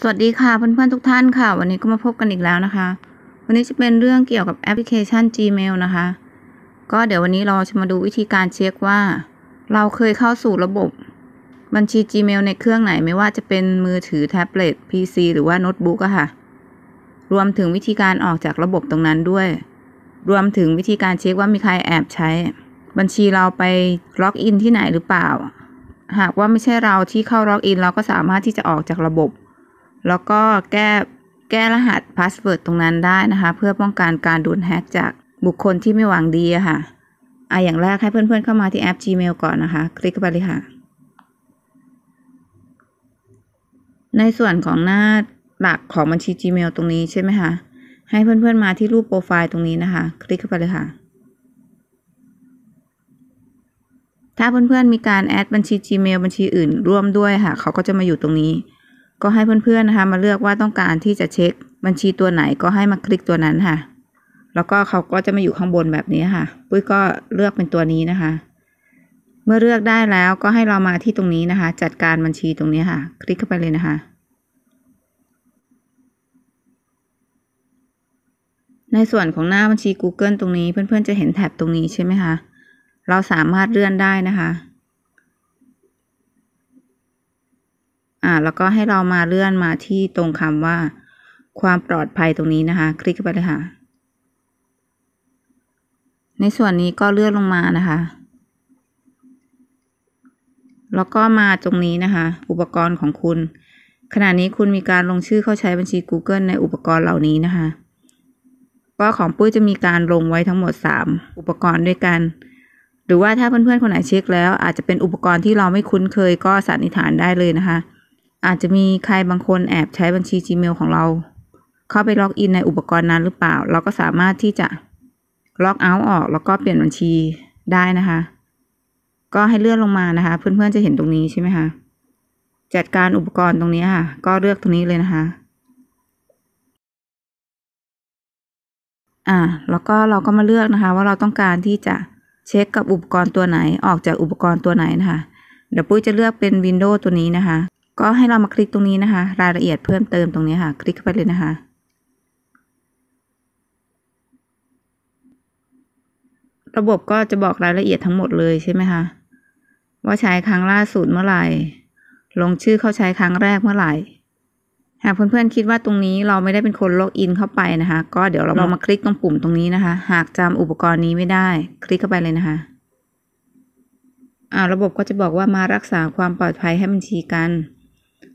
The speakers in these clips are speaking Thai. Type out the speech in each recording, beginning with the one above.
สวัสดีค่ะเพื่อนเพื่อนทุกท่านค่ะ วันนี้ก็มาพบกันอีกแล้วนะคะ วันนี้จะเป็นเรื่องเกี่ยวกับ แอปพลิเคชัน Gmail นะคะ ก็เดี๋ยววันนี้เราจะมาดูวิธีการเช็คว่า เราเคยเข้าสู่ระบบ บัญชี Gmail ในเครื่องไหนไม่ว่าจะเป็นมือถือ แท็บเล็ต PC หรือว่าโน้ตบุ๊กอะค่ะ รวมถึงวิธีการออกจากระบบตรงนั้นด้วย รวมถึงวิธีการเช็คว่ามีใครแอบใช้ บัญชีเราไปล็อกอินที่ไหนหรือเปล่าหากว่าไม่ใช่เราที่เข้าล็อกอินเราก็สามารถที่จะออกจากระบบแล้วก็แก้แก้รหัสพาสเวิร์ดตรงนั้นได้นะคะ เพื่อป้องกันการโดนแฮ็กจากบุคคลที่ไม่หวังดีอะค่ะอ่ะอย่างแรกให้เพื่อนๆเข้ามาที่แอป Gmail ก่อนนะคะคลิกเข้าไปเลยค่ะในส่วนของหน้าหลักของบัญชี Gmail ตรงนี้ใช่ไหมคะให้เพื่อนๆมาที่รูปโปรไฟล์ตรงนี้นะคะคลิกเข้าไปเลยค่ะ ถ้าเพื่อนๆ มีการแอดบัญชี Gmail บัญชีอื่นร่วมด้วยค่ะ เขาก็จะมาอยู่ตรงนี้ก็ให้เพื่อน ๆนะคะ มาเลือกว่าต้องการที่จะเช็คบัญชีตัวไหนก็ให้มาคลิกตัวนั้นค่ะ แล้วก็เขาก็จะมาอยู่ข้างบนแบบนี้ค่ะปุ้ยก็เลือกเป็นตัวนี้นะคะ เมื่อเลือกได้แล้วก็ให้เรามาที่ตรงนี้นะคะ จัดการบัญชีตรงนี้ค่ะ คลิกเข้าไปเลยนะคะ ในส่วนของหน้าบัญชี Google ตรงนี้เพื่อนๆจะเห็นแท็บตรงนี้ใช่ไหมคะเราสามารถเลื่อนได้นะคะ่าแล้วก็ให้เรามาเลื่อนมาที่ตรงคำว่า ความปลอดภัยตรงนี้นะคะ คลิกไปเลยค่ะในส่วนนี้ก็เลื่อนลงมานะคะแล้วก็มาตรงนี้นะคะอุปกรณ์ของคุณ ขณะนี้คุณมีการลงชื่อเข้าใช้บัญชี Google ในอุปกรณ์เหล่านี้นะคะก็ของปุ้ยจะมีการลงไว้ทั้งหมด 3 อุปกรณ์ด้วยกัน หรือว่าถ้าเพื่อนๆคนไหนเช็คแล้วอาจจะเป็นอุปกรณ์ที่เราไม่คุ้นเคย ก็สันนิษฐานได้เลยนะคะอาจจะมีใครบางคนแอบใช้บัญชี Gmail ของเรา เข้าไปล็อกอิน ในอุปกรณ์นั้นหรือเปล่า เราก็สามารถที่จะล็อกเอาท์ออกแล้วก็เปลี่ยนบัญชีได้นะคะ ก็ให้เลื่อนลงมานะคะ เพื่อนๆจะเห็นตรงนี้ใช่ไหมคะ จัดการอุปกรณ์ตรงนี้ค่ะ ก็เลือกตรงนี้เลยนะคะ อ่าแล้วก็เราก็มาเลือกนะคะว่าเราต้องการที่จะเช็คกับอุปกรณ์ตัวไหนออกจากอุปกรณ์ตัวไหนนะคะ เดี๋ยวปุ้ยจะเลือกเป็นวินโดว์ตัวนี้นะคะก็ให้เรามาคลิกตรงนี้นะคะ รายละเอียดเพิ่มเติมตรงนี้ค่ะ คลิกเข้าไปเลยนะคะระบบก็จะบอกรายละเอียดทั้งหมดเลยใช่ไหมคะว่าใช้ครั้งล่าสุดเมื่อไหร่ ลงชื่อเข้าใช้ครั้งแรกเมื่อไหร่หากเพื่อนๆคิดว่าตรงนี้เราไม่ได้เป็นคนล็อกอินเข้าไปนะคะก็เดี๋ยวเราเามาคลิกตรงปุ่มตรงนี้นะคะ หากจำอุปกรณ์นี้ไม่ได้คลิกเข้าไปเลยนะคะอ่าระบบก็จะบอกว่ามารักษาความปลอดภัยให้บัญชีกัน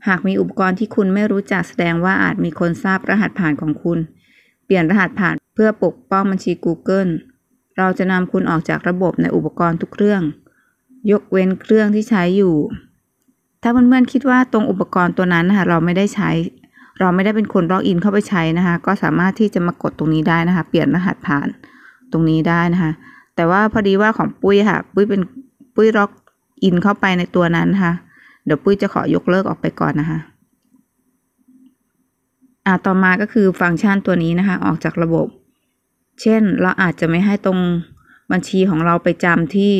หากมีอุปกรณ์ที่คุณไม่รู้จักแสดงว่าอาจมีคนทราบรหัสผ่านของคุณ เปลี่ยนรหัสผ่านเพื่อปกป้องบัญชี Google เราจะนำคุณออกจากระบบในอุปกรณ์ทุกเครื่อง ยกเว้นเครื่องที่ใช้อยู่ ถ้าเพื่อนๆคิดว่าตรงอุปกรณ์ตัวนั้นนะคะเราไม่ได้ใช้ เราไม่ได้เป็นคนล็อกอินเข้าไปใช้นะคะ ก็สามารถที่จะมากดตรงนี้ได้นะคะ เปลี่ยนรหัสผ่านตรงนี้ได้นะคะ แต่ว่าพอดีว่าของปุ้ยค่ะปุ้ยเป็นปุ้ยล็อกอิน เข้าไปในตัวนั้นค่ะเดี๋ยวปุ้ยจะขอยกเลิกออกไปก่อนนะคะ อ่าต่อมาก็คือฟังก์ชันตัวนี้นะคะ ออกจากระบบ เช่น เราอาจจะไม่ให้ตรงบัญชีของเราไปจำที่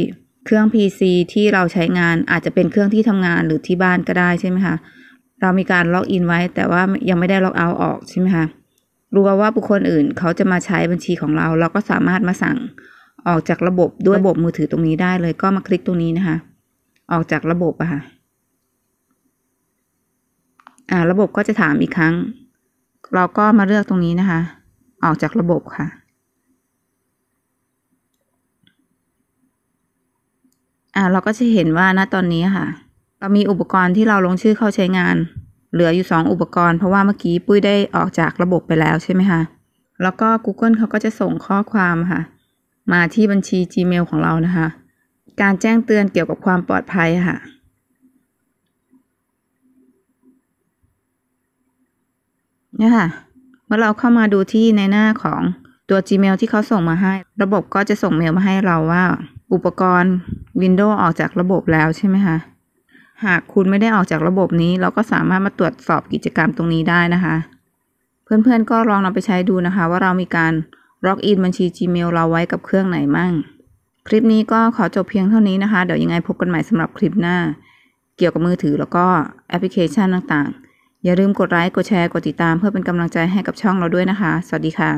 เครื่อง PC ที่เราใช้งาน อาจจะเป็นเครื่องที่ทำงานหรือที่บ้านก็ได้ใช่ไหมคะ เรามีการล็อกอินไว้ แต่ว่ายังไม่ได้ล็อกเอาออกใช่ไหมคะรู้ว่าบุคคลอื่นเขาจะมาใช้บัญชีของเรา เราก็สามารถมาสั่งออกจากระบบด้วยระบบมือถือตรงนี้ได้เลย ก็มาคลิกตรงนี้นะคะ ออกจากระบบอะค่ะ่าระบบก็จะถามอีกครั้ง เราก็มาเลือกตรงนี้นะคะ ออกจากระบบค่ะ อ่า เราก็จะเห็นว่าณตอนนี้ค่ะ เรามีอุปกรณ์ที่เราลงชื่อเข้าใช้งาน เหลืออยู่2อุปกรณ์ เพราะว่าเมื่อกี้ปุ้ยได้ออกจากระบบไปแล้วใช่ไหมคะ แล้วก็ Google เขาก็จะส่งข้อความค่ะ มาที่บัญชี Gmail ของเรานะคะ การแจ้งเตือนเกี่ยวกับความปลอดภัยค่ะเนี่ยค่ะเมื่อเราเข้ามาดูที่ในหน้าของตัว Gmail ที่เขาส่งมาให้ ระบบก็จะส่งเมลมาให้เราว่า อุปกรณ์ Windows ออกจากระบบแล้วใช่ไหมคะ หากคุณไม่ได้ออกจากระบบนี้ เราก็สามารถมาตรวจสอบกิจกรรมตรงนี้ได้นะคะ เพื่อนๆ ก็ลองนำไปใช้ดูนะคะว่าเรามีการล็อกอินบัญชี Gmail เราไว้กับเครื่องไหนมั่ง คลิปนี้ก็ขอจบเพียงเท่านี้นะคะ เดี๋ยวยังไงพบกันใหม่สำหรับคลิปหน้า เกี่ยวกับมือถือแล้วก็แอปพลิเคชันต่าง ๆอย่าลืมกดไลค์ กดแชร์ กดติดตามเพื่อเป็นกำลังใจให้กับช่องเราด้วยนะคะ สวัสดีค่ะ